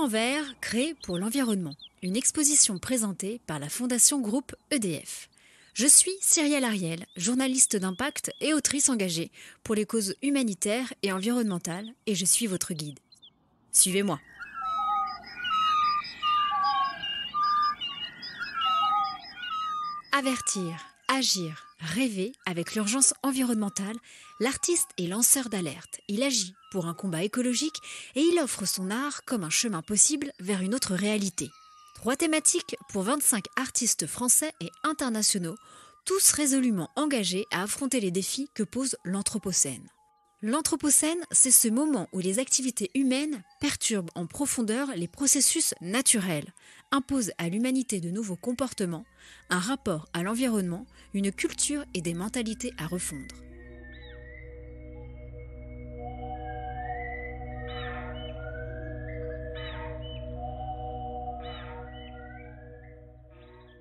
en vert créé pour l'environnement, une exposition présentée par la Fondation Groupe EDF. Je suis Cyrielle Ariel, journaliste d'impact et autrice engagée pour les causes humanitaires et environnementales, et je suis votre guide. Suivez-moi. Avertir, agir, Rêver, avec l'urgence environnementale, l'artiste est lanceur d'alerte. Il agit pour un combat écologique et il offre son art comme un chemin possible vers une autre réalité. Trois thématiques pour 25 artistes français et internationaux, tous résolument engagés à affronter les défis que pose l'Anthropocène. L'Anthropocène, c'est ce moment où les activités humaines perturbent en profondeur les processus naturels, imposent à l'humanité de nouveaux comportements, un rapport à l'environnement, une culture et des mentalités à refondre.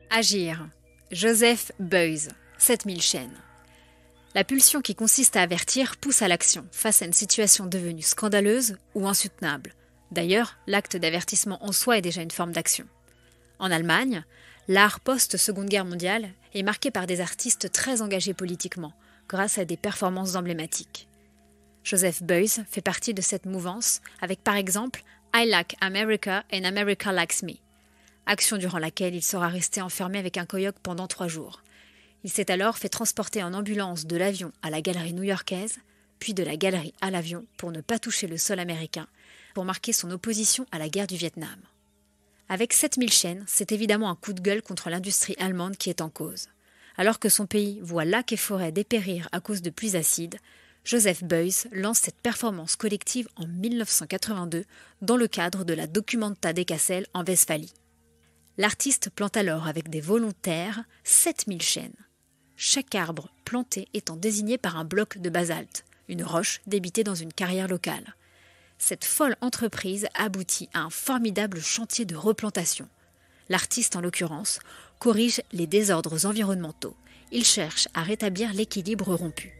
Agir. Joseph Beuys, 7000 chaînes. La pulsion qui consiste à avertir pousse à l'action face à une situation devenue scandaleuse ou insoutenable. D'ailleurs, l'acte d'avertissement en soi est déjà une forme d'action. En Allemagne, l'art post-Seconde Guerre mondiale est marqué par des artistes très engagés politiquement, grâce à des performances emblématiques. Joseph Beuys fait partie de cette mouvance, avec par exemple I Like America and America Likes Me, action durant laquelle il sera resté enfermé avec un coyote pendant trois jours. Il s'est alors fait transporter en ambulance de l'avion à la galerie new-yorkaise, puis de la galerie à l'avion pour ne pas toucher le sol américain, pour marquer son opposition à la guerre du Vietnam. Avec 7000 chaînes, c'est évidemment un coup de gueule contre l'industrie allemande qui est en cause. Alors que son pays voit lacs et forêts dépérir à cause de pluies acides, Joseph Beuys lance cette performance collective en 1982 dans le cadre de la Documenta des Cassels en Westphalie. L'artiste plante alors avec des volontaires 7000 chaînes chaque arbre planté étant désigné par un bloc de basalte, une roche débitée dans une carrière locale. Cette folle entreprise aboutit à un formidable chantier de replantation. L'artiste, en l'occurrence, corrige les désordres environnementaux. Il cherche à rétablir l'équilibre rompu.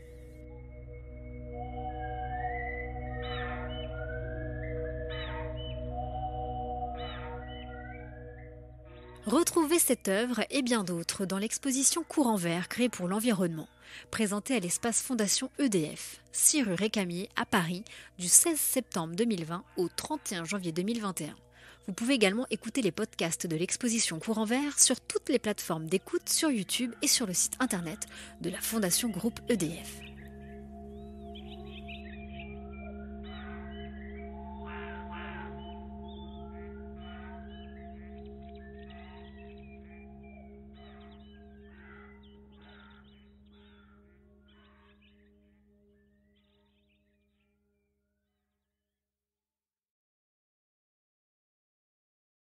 Retrouvez cette œuvre et bien d'autres dans l'exposition Courant Vert créée pour l'environnement, présentée à l'espace Fondation EDF, 6 rue Récamier à Paris, du 16 septembre 2020 au 31 janvier 2021. Vous pouvez également écouter les podcasts de l'exposition Courant Vert sur toutes les plateformes d'écoute sur YouTube et sur le site internet de la Fondation Groupe EDF.